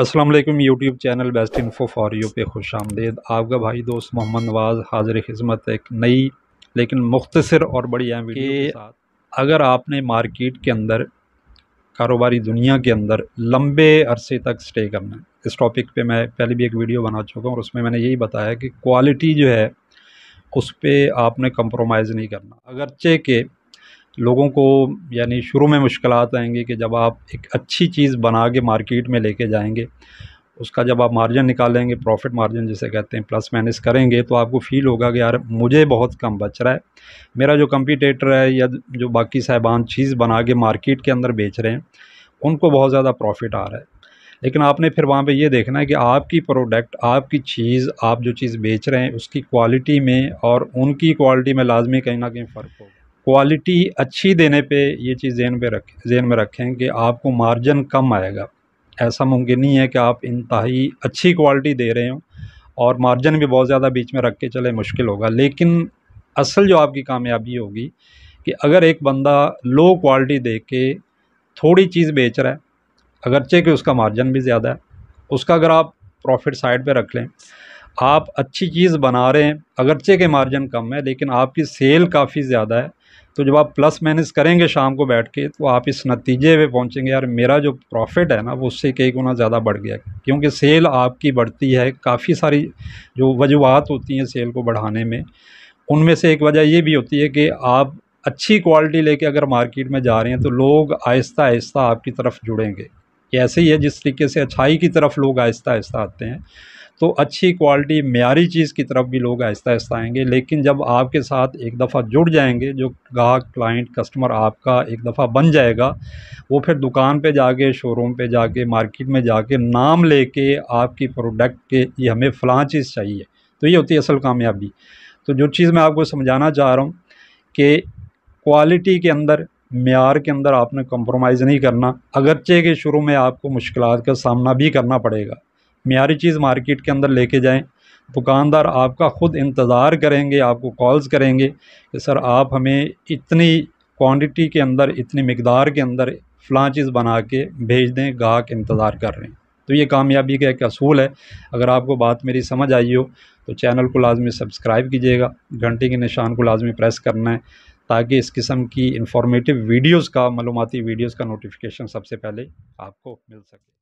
अस्सलाम वालेकुम YouTube channel best info for you पे खुश आमदेद आपका भाई दोस्त मोहम्मद नवाज़ हाजिर खिदमत एक नई लेकिन मुख्तसर और बड़ी अहम वीडियो अगर आपने मार्केट के अंदर कारोबारी दुनिया के अंदर लंबे अरसे तक स्टे करना है इस टॉपिक पे मैं पहले भी एक वीडियो बना चुका हूँ और उसमें मैंने यही बताया कि क्वालिटी जो है उस पर आपने कंप्रोमाइज़ नहीं करना अगरचे के लोगों को यानी शुरू में मुश्किल आएंगी कि जब आप एक अच्छी चीज़ बना के मार्केट में लेके जाएंगे उसका जब आप मार्जिन निकालेंगे प्रॉफिट मार्जिन जिसे कहते हैं प्लस माइनस करेंगे तो आपको फील होगा कि यार मुझे बहुत कम बच रहा है मेरा जो कंपिटेटर है या जो बाकी साहिबान चीज़ बना के मार्केट के अंदर बेच रहे हैं उनको बहुत ज़्यादा प्रॉफिट आ रहा है लेकिन आपने फिर वहाँ पे ये देखना है कि आपकी प्रोडक्ट आपकी चीज़ आप जो चीज़ बेच रहे हैं उसकी क्वालिटी में और उनकी क्वालिटी में लाजमी कहीं ना कहीं फ़र्क होगा क्वालिटी अच्छी देने पे ये चीज़ जहन पे रखें जहन में रखें कि आपको मार्जन कम आएगा ऐसा मुमकिन नहीं है कि आप इंतहाई अच्छी क्वालिटी दे रहे हो और मार्जिन भी बहुत ज़्यादा बीच में रख के चले मुश्किल होगा लेकिन असल जो आपकी कामयाबी होगी कि अगर एक बंदा लो क्वालिटी दे के थोड़ी चीज़ बेच रहा है अगरचे कि उसका मार्जिन भी ज़्यादा है उसका अगर आप प्रॉफिट साइड पे रख लें आप अच्छी चीज़ बना रहे हैं अगरचे के मार्जिन कम है लेकिन आपकी सेल काफ़ी ज़्यादा है तो जब आप प्लस माइनस करेंगे शाम को बैठ के तो आप इस नतीजे पे पहुंचेंगे यार मेरा जो प्रॉफिट है ना वो उससे कई गुना ज़्यादा बढ़ गया क्योंकि सेल आपकी बढ़ती है काफ़ी सारी जो वजूहत होती हैं सेल को बढ़ाने में उनमें से एक वजह ये भी होती है कि आप अच्छी क्वालिटी लेके अगर मार्केट में जा रहे हैं तो लोग आहिस्ता आहिस्ता आपकी तरफ जुड़ेंगे ऐसे ही है जिस तरीके से अच्छाई की तरफ लोग आहिस्ता आहिस्ता आते हैं तो अच्छी क्वालिटी मीरी चीज़ की तरफ भी लोग आहिस्ता आहिस्ता आएंगे लेकिन जब आपके साथ एक दफ़ा जुड़ जाएंगे जो ग्राहक क्लाइंट कस्टमर आपका एक दफ़ा बन जाएगा वो फिर दुकान पे जाके शोरूम पे जाके मार्केट में जाके नाम लेके आपकी प्रोडक्ट के ये हमें फ़लाँ चीज़ चाहिए तो ये होती है असल कामयाबी तो जो चीज़ मैं आपको समझाना चाह रहा हूँ कि क्वालिटी के अंदर मैार के अंदर आपने कंप्रोमाइज़ नहीं करना अगरचे के शुरू में आपको मुश्किल का सामना भी करना पड़ेगा मीरी चीज़ मार्केट के अंदर लेके जाएं दुकानदार आपका ख़ुद इंतज़ार करेंगे आपको कॉल्स करेंगे कि सर आप हमें इतनी क्वांटिटी के अंदर इतनी मकदार के अंदर फ़लाँ चीज़ बना के भेज दें गाहक इंतज़ार कर रहे हैं तो ये कामयाबी का एक असूल है अगर आपको बात मेरी समझ आई हो तो चैनल को लाजमी सब्सक्राइब कीजिएगा घंटे के निशान को लाजमी प्रेस करना है ताकि इस किस्म की इंफॉर्मेटिव वीडियोस का मलूमती वीडियोस का नोटिफिकेशन सबसे पहले आपको मिल सके